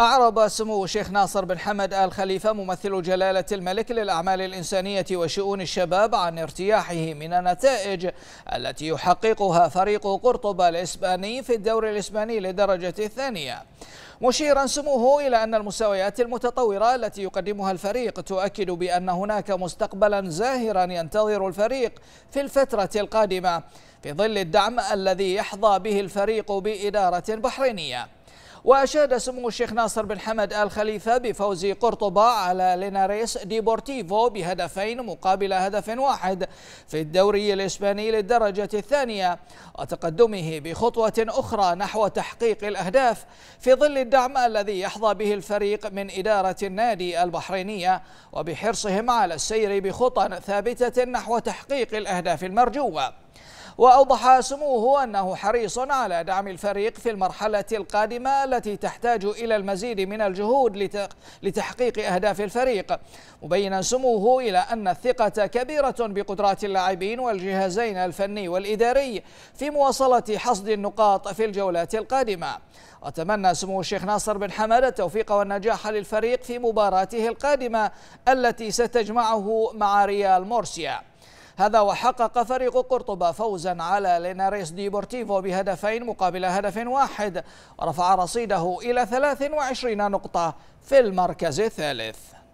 أعرب سمو الشيخ ناصر بن حمد آل خليفة ممثل جلالة الملك للأعمال الإنسانية وشؤون الشباب عن ارتياحه من النتائج التي يحققها فريق قرطبة الإسباني في الدوري الإسباني للدرجة الثانية مشيرا سموه إلى أن المستويات المتطورة التي يقدمها الفريق تؤكد بأن هناك مستقبلا زاهرا ينتظر الفريق في الفترة القادمة في ظل الدعم الذي يحظى به الفريق بإدارة بحرينية وأشاد سمو الشيخ ناصر بن حمد آل خليفة بفوز قرطبة على ليناريس ديبورتيفو بهدفين مقابل هدف واحد في الدوري الإسباني للدرجة الثانية وتقدمه بخطوة أخرى نحو تحقيق الأهداف في ظل الدعم الذي يحظى به الفريق من إدارة النادي البحرينية وبحرصهم على السير بخطى ثابتة نحو تحقيق الأهداف المرجوة وأوضح سموه أنه حريص على دعم الفريق في المرحلة القادمة التي تحتاج إلى المزيد من الجهود لتحقيق أهداف الفريق مبينا سموه إلى أن الثقة كبيرة بقدرات اللاعبين والجهازين الفني والإداري في مواصلة حصد النقاط في الجولات القادمة وتمنى سمو الشيخ ناصر بن حمد التوفيق والنجاح للفريق في مباراته القادمة التي ستجمعه مع ريال مورسيا هذا وحقق فريق قرطبة فوزا على ليناريس ديبورتيفو بهدفين مقابل هدف واحد ورفع رصيده إلى 23 نقطة في المركز الثالث